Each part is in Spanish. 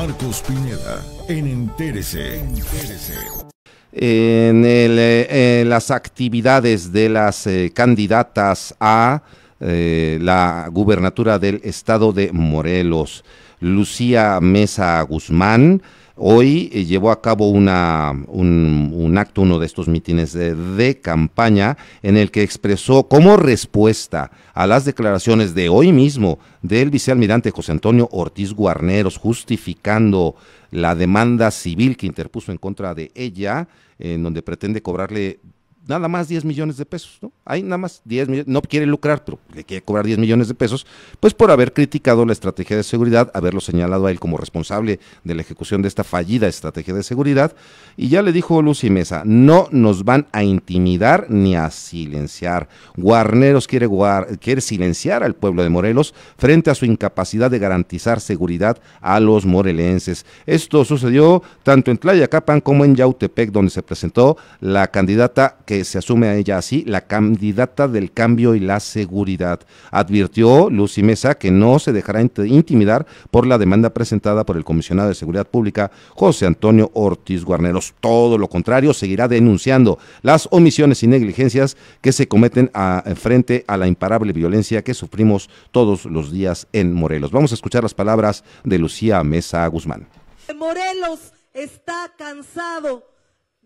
Marcos Pineda en Entérese. Eh, en, las actividades de las eh, candidatas a eh, la gubernatura del estado de Morelos. Lucía Mesa Guzmán hoy eh, llevó a cabo una, un, acto, uno de estos mítines de, de, campaña, en el que expresó como respuesta a las declaraciones de hoy mismo del vicealmirante José Antonio Ortiz Guarneros, justificando la demanda civil que interpuso en contra de ella, en donde pretende cobrarle nada más 10 millones de pesos, ¿no? hay nada más 10 millones, no quiere lucrar, pero le quiere cobrar 10 millones de pesos, pues por haber criticado la estrategia de seguridad, haberlo señalado a él como responsable de la ejecución de esta fallida estrategia de seguridad. Y ya le dijo Lucy Mesa, no nos van a intimidar ni a silenciar. Guarneros quiere, quiere silenciar al pueblo de Morelos frente a su incapacidad de garantizar seguridad a los morelenses. Esto sucedió tanto en Tlayacapan como en Yautepec, donde se presentó la candidata que se asume a ella así, la CAM candidata del cambio y la seguridad. Advirtió Lucy Mesa que no se dejará intimidar por la demanda presentada por el comisionado de Seguridad Pública, José Antonio Ortiz Guarneros. Todo lo contrario, seguirá denunciando las omisiones y negligencias que se cometen a, eh, frente a la imparable violencia que sufrimos todos los días en Morelos. Vamos a escuchar las palabras de Lucía Mesa Guzmán. Morelos está cansado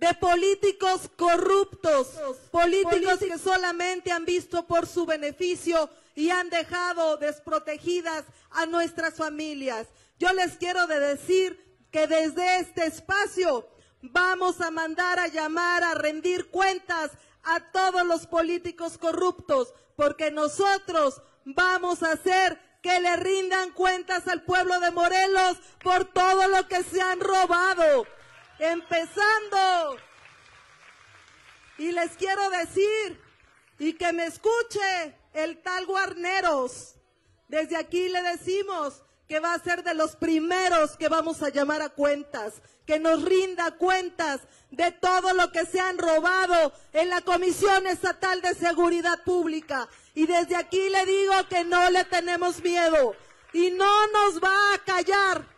de políticos corruptos, políticos que solamente han visto por su beneficio y han dejado desprotegidas a nuestras familias. Yo les quiero decir que desde este espacio vamos a mandar a llamar a rendir cuentas a todos los políticos corruptos, porque nosotros vamos a hacer que le rindan cuentas al pueblo de Morelos por todo lo que se han robado empezando. Y les quiero decir, y que me escuche el tal Guarneros. Desde aquí le decimos que va a ser de los primeros que vamos a llamar a cuentas, que nos rinda cuentas de todo lo que se han robado en la Comisión Estatal de Seguridad Pública. Y desde aquí le digo que no le tenemos miedo y no nos va a callar.